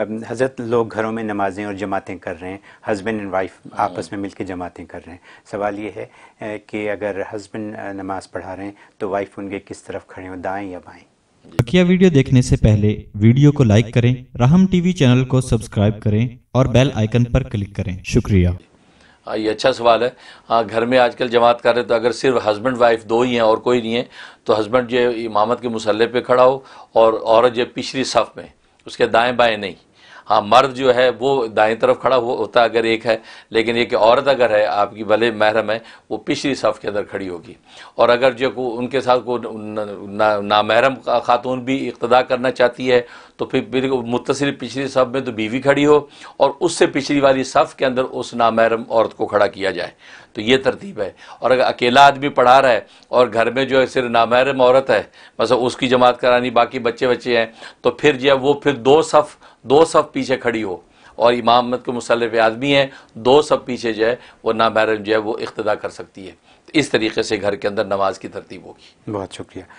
हज़रत लोग घरों में नमाज़ें और जमातें कर रहे हैं हस्बैंड एंड वाइफ आपस में मिलकर जमातें कर रहे हैं सवाल ये है कि अगर हस्बैंड नमाज़ पढ़ा रहे हैं तो वाइफ उनके किस तरफ खड़े हो दाएँ या बाएँ बकिया वीडियो देखने से पहले वीडियो को लाइक करें राहम टीवी चैनल को सब्सक्राइब करें और बेल आइकन पर क्लिक करें शुक्रिया हाँ, ये अच्छा सवाल है हाँ घर में आजकल जमात कर रहे तो अगर सिर्फ हस्बैंड वाइफ दो ही हैं और कोई नहीं है तो हस्बैंड जो इमामत के मसल्ले पे खड़ा हो और औरत जो पिछली सफ़ में उसके दाएं बाएं नहीं हाँ मर्द जो है वो दाएं तरफ खड़ा हो, होता अगर एक है लेकिन एक औरत अगर है आपकी भले महरम है वो पिछली सफ़ के अंदर खड़ी होगी और अगर जो को उनके साथ को नामहरम ना खातून भी इकतदा करना चाहती है तो फिर मुतसर पिछली सफ़ में तो बीवी खड़ी हो और उससे पिछली वाली सफ़ के अंदर उस नामहरम औरत को खड़ा किया जाए तो ये तरतीब है और अगर अकेला आदमी पढ़ा रहा है और घर में जो है सिर्फ नामहरम औरत है बस मतलब उसकी जमात करानी बाकी बच्चे बच्चे हैं तो फिर जो है वो फिर दो सफ़ दो सफ़ पीछे खड़ी हो और इमाम के मुसलफ़ आदमी हैं दो सब पीछे जो है वो नामहरम जो है वो इकतदा कर सकती है इस तरीके से घर के अंदर नमाज की तरतीब होगी बहुत शुक्रिया